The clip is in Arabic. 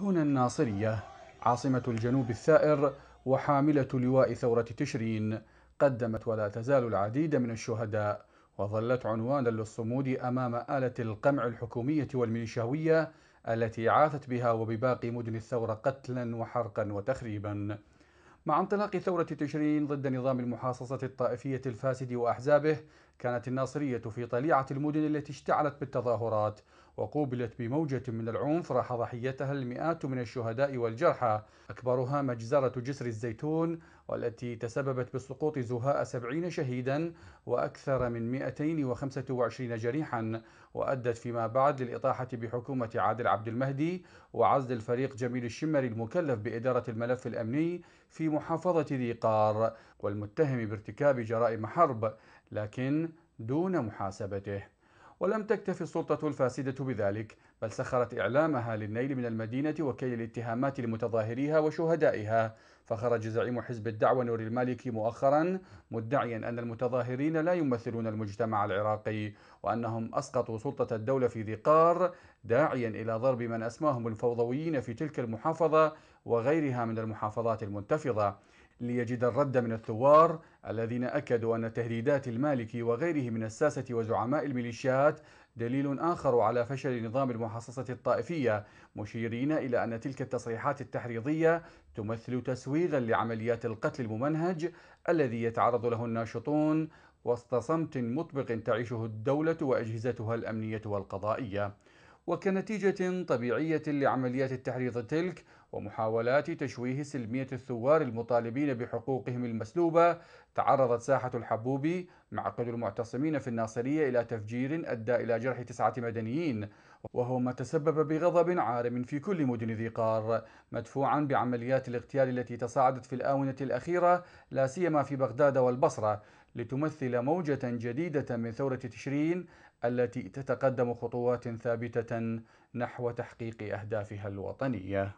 هنا الناصرية عاصمة الجنوب الثائر وحاملة لواء ثورة تشرين قدمت ولا تزال العديد من الشهداء وظلت عنوانا للصمود أمام آلة القمع الحكومية والميليشياوية التي عاثت بها وبباقي مدن الثورة قتلا وحرقا وتخريبا مع انطلاق ثورة تشرين ضد نظام المحاصصة الطائفية الفاسد وأحزابه كانت الناصرية في طليعة المدن التي اشتعلت بالتظاهرات وقوبلت بموجة من العنف راح ضحيتها المئات من الشهداء والجرحى أكبرها مجزرة جسر الزيتون والتي تسببت بسقوط زهاء 70 شهيدا وأكثر من 225 جريحا وأدت فيما بعد للإطاحة بحكومة عادل عبد المهدي وعزل الفريق جميل الشمري المكلف بإدارة الملف الأمني في محافظة ذي قار والمتهم بارتكاب جرائم حرب لكن دون محاسبته ولم تكتف السلطة الفاسدة بذلك بل سخرت إعلامها للنيل من المدينة وكيل الاتهامات لمتظاهريها وشهدائها فخرج زعيم حزب الدعوة نور المالكي مؤخرا مدعيا أن المتظاهرين لا يمثلون المجتمع العراقي وأنهم أسقطوا سلطة الدولة في ذي قار داعيا إلى ضرب من أسماهم الفوضويين في تلك المحافظة وغيرها من المحافظات المنتفضة ليجد الرد من الثوار الذين أكدوا أن تهديدات المالكي وغيره من الساسة وزعماء الميليشيات دليل آخر على فشل نظام المحاصصة الطائفية مشيرين إلى أن تلك التصريحات التحريضية تمثل تسويغا لعمليات القتل الممنهج الذي يتعرض له الناشطون وسط صمت مطبق تعيشه الدولة وأجهزتها الأمنية والقضائية وكنتيجة طبيعية لعمليات التحريض تلك ومحاولات تشويه سلمية الثوار المطالبين بحقوقهم المسلوبة تعرضت ساحة الحبوبي مع قدر المعتصمين في الناصرية إلى تفجير أدى إلى جرح تسعة مدنيين وهو ما تسبب بغضب عارم في كل مدن ذي قار مدفوعا بعمليات الاغتيال التي تصاعدت في الآونة الأخيرة لا سيما في بغداد والبصرة لتمثل موجة جديدة من ثورة تشرين التي تتقدم خطوات ثابتة نحو تحقيق أهدافها الوطنية